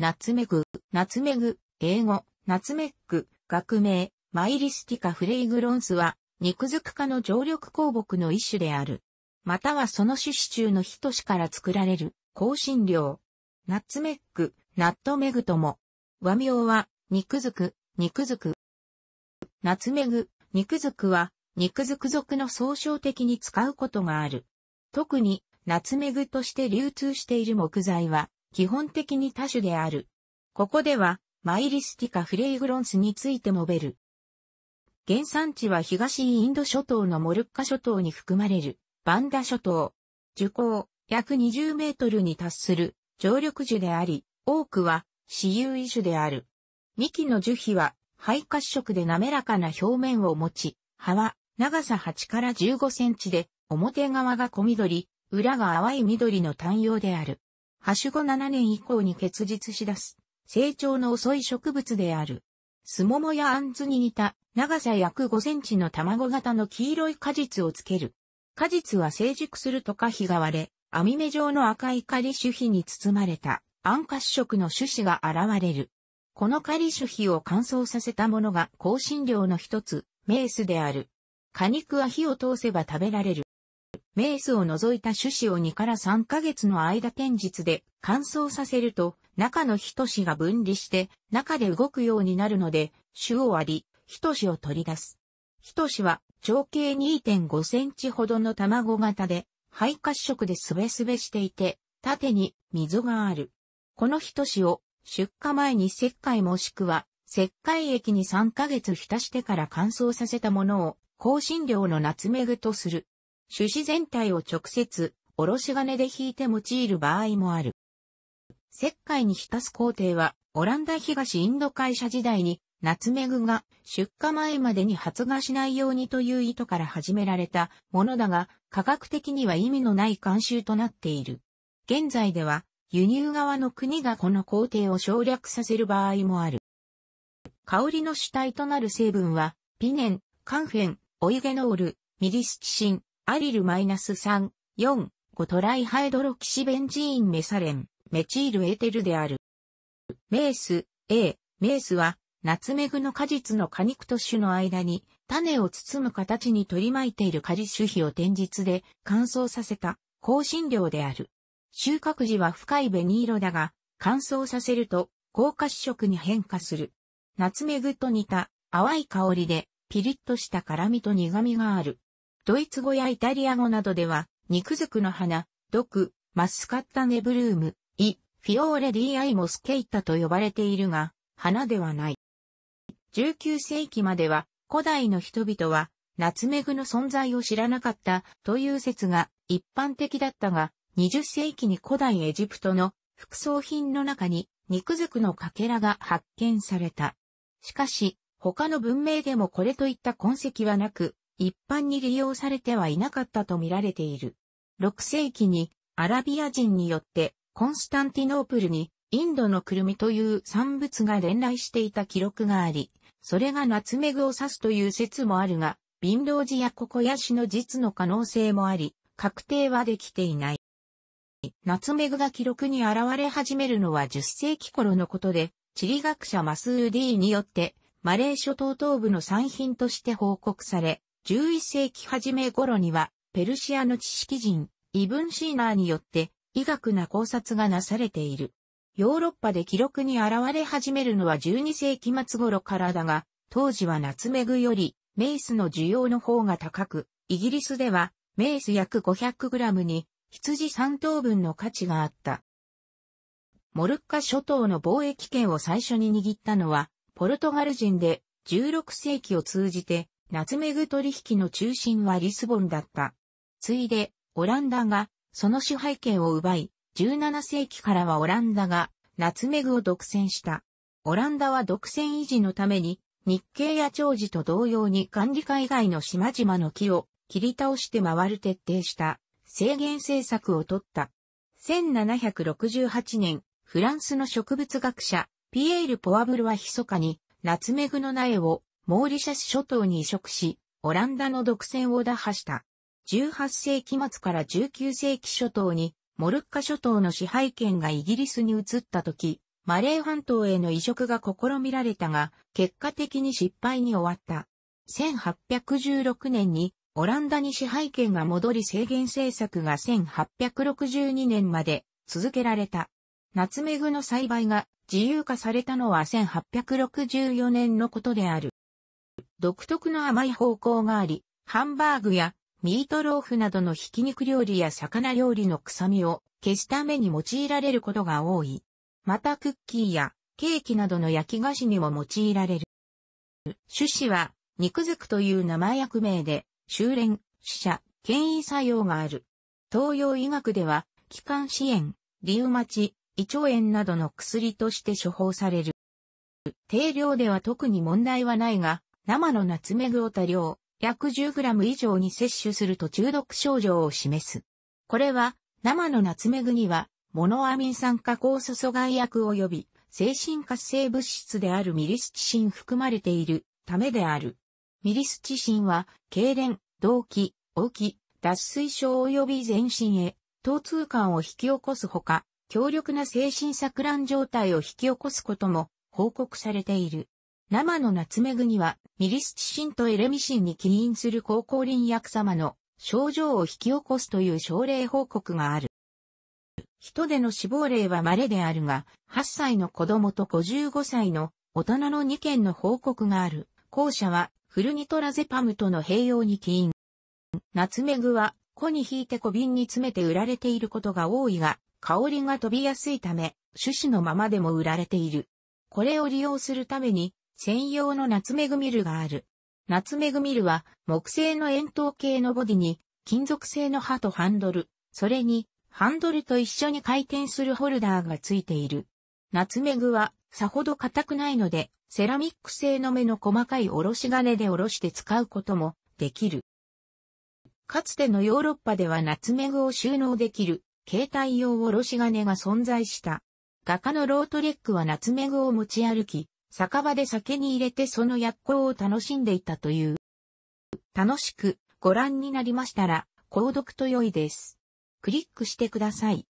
ナツメグ、ナツメグ、英語、ナツメック、学名、マイリスティカフレイグロンスは、肉づく科の常緑鉱木の一種である。またはその種子中の一種から作られる、香辛料。ナツメック、ナットメグとも。和名は、肉づく、肉づく。ナツメグ、肉づくは、肉づく族の総称的に使うことがある。特に、ナツメグとして流通している木材は、基本的に多種である。ここでは、マイリスティカ・フレイグロンスについて述べる。原産地は東インド諸島のモルッカ諸島に含まれる、バンダ諸島。樹高、約20メートルに達する、常緑樹であり、多くは、私有異種である。幹の樹皮は、肺褐色で滑らかな表面を持ち、葉は、長さ8から15センチで、表側が小緑、裏が淡い緑の単葉である。ハシュ後7年以降に結実し出す、成長の遅い植物である。スモモやアンズに似た、長さ約5センチの卵型の黄色い果実をつける。果実は成熟するとか日が割れ、網目状の赤い仮種皮に包まれた、暗褐色の種子が現れる。この仮種皮を乾燥させたものが香辛料の一つ、メースである。果肉は火を通せば食べられる。メースを除いた種子を2から3ヶ月の間天日で乾燥させると、中の一子が分離して、中で動くようになるので、種を割り、一子を取り出す。一子は、長径2.5センチほどの卵型で、肺褐色ですべすべしていて、縦に溝がある。この一子を、出荷前に石灰もしくは、石灰液に3ヶ月浸してから乾燥させたものを、香辛料のナツメグとする。種子全体を直接、おろし金で引いて用いる場合もある。石灰に浸す工程は、オランダ東インド会社時代に、ナツメグが出荷前までに発芽しないようにという意図から始められたものだが、科学的には意味のない慣習となっている。現在では、輸入側の国がこの工程を省略させる場合もある。香りの主体となる成分は、ピネン、カンフェン、オイゲノール、ミリスチシン、アリルマイナス -3、4、5トライハイドロキシベンジーンメサレン、メチールエテルである。メース、A、メースは、ナツメグの果実の果肉と種の間に、種を包む形に取り巻いている実種皮を天日で乾燥させた香辛料である。収穫時は深い紅色だが、乾燥させると高褐色に変化する。ナツメグと似た淡い香りで、ピリッとした辛味と苦味がある。ドイツ語やイタリア語などでは、肉づくの花、毒、マスカッタネブルーム、イ、フィオーレディアイモスケイタと呼ばれているが、花ではない。19世紀までは、古代の人々は、ナツメグの存在を知らなかったという説が一般的だったが、20世紀に古代エジプトの副葬品の中に肉づくのかけらが発見された。しかし、他の文明でもこれといった痕跡はなく、一般に利用されてはいなかったと見られている。6世紀にアラビア人によってコンスタンティノープルにインドのクルミという産物が伝来していた記録があり、それがナツメグを指すという説もあるが、貧乏寺やココヤシの実の可能性もあり、確定はできていない。ナツメグが記録に現れ始めるのは10世紀頃のことで、地理学者マスーディーによって、マレー諸島東部の産品として報告され、11世紀初め頃には、ペルシアの知識人、イブン・シーナーによって、医学な考察がなされている。ヨーロッパで記録に現れ始めるのは12世紀末頃からだが、当時はナツメグより、メイスの需要の方が高く、イギリスでは、メイス約 500g に、羊3等分の価値があった。モルッカ諸島の貿易権を最初に握ったのは、ポルトガル人で、16世紀を通じて、ナツメグ取引の中心はリスボンだった。ついで、オランダが、その支配権を奪い、17世紀からはオランダが、ナツメグを独占した。オランダは独占維持のために、日系や長寿と同様に管理下以外の島々の木を切り倒して回る徹底した制限政策を取った。1768年、フランスの植物学者、ピエール・ポワブルは密かに、ナツメグの苗をモーリシャス諸島に移植し、オランダの独占を打破した。18世紀末から19世紀諸島に、モルッカ諸島の支配権がイギリスに移った時、マレー半島への移植が試みられたが、結果的に失敗に終わった。1816年に、オランダに支配権が戻り制限政策が1862年まで続けられた。ナツメグの栽培が自由化されたのは1864年のことである。独特の甘い方向があり、ハンバーグやミートローフなどのひき肉料理や魚料理の臭みを消すために用いられることが多い。またクッキーやケーキなどの焼き菓子にも用いられる。種子は肉づくという名前役名で修練、死者、権威作用がある。東洋医学では、気管支炎、リウマチ、胃腸炎などの薬として処方される。定量では特に問題はないが、生のナツメグを多量、約 10g 以上に摂取すると中毒症状を示す。これは、生のナツメグには、モノアミン酸化酵素阻害薬及び、精神活性物質であるミリスチシン含まれているためである。ミリスチシンは、痙攣、動悸、大気、脱水症及び全身へ、疼痛感を引き起こすほか、強力な精神錯乱状態を引き起こすことも報告されている。生のナツメグには、ミリスチシンとエレミシンに起因する高校林薬様の症状を引き起こすという症例報告がある。人での死亡例は稀であるが、8歳の子供と55歳の大人の2件の報告がある。後者はフルニトラゼパムとの併用に起因。ナツメグは、子に引いて小瓶に詰めて売られていることが多いが、香りが飛びやすいため、種子のままでも売られている。これを利用するために、専用のナツメグミルがある。ナツメグミルは木製の円筒形のボディに金属製の刃とハンドル、それにハンドルと一緒に回転するホルダーがついている。ナツメグはさほど硬くないので、セラミック製の目の細かいおろし金でおろして使うこともできる。かつてのヨーロッパではナツメグを収納できる携帯用おろし金が存在した。画家のロートレックはナツメグを持ち歩き、酒場で酒に入れてその薬効を楽しんでいたという。楽しくご覧になりましたら、購読と良いです。クリックしてください。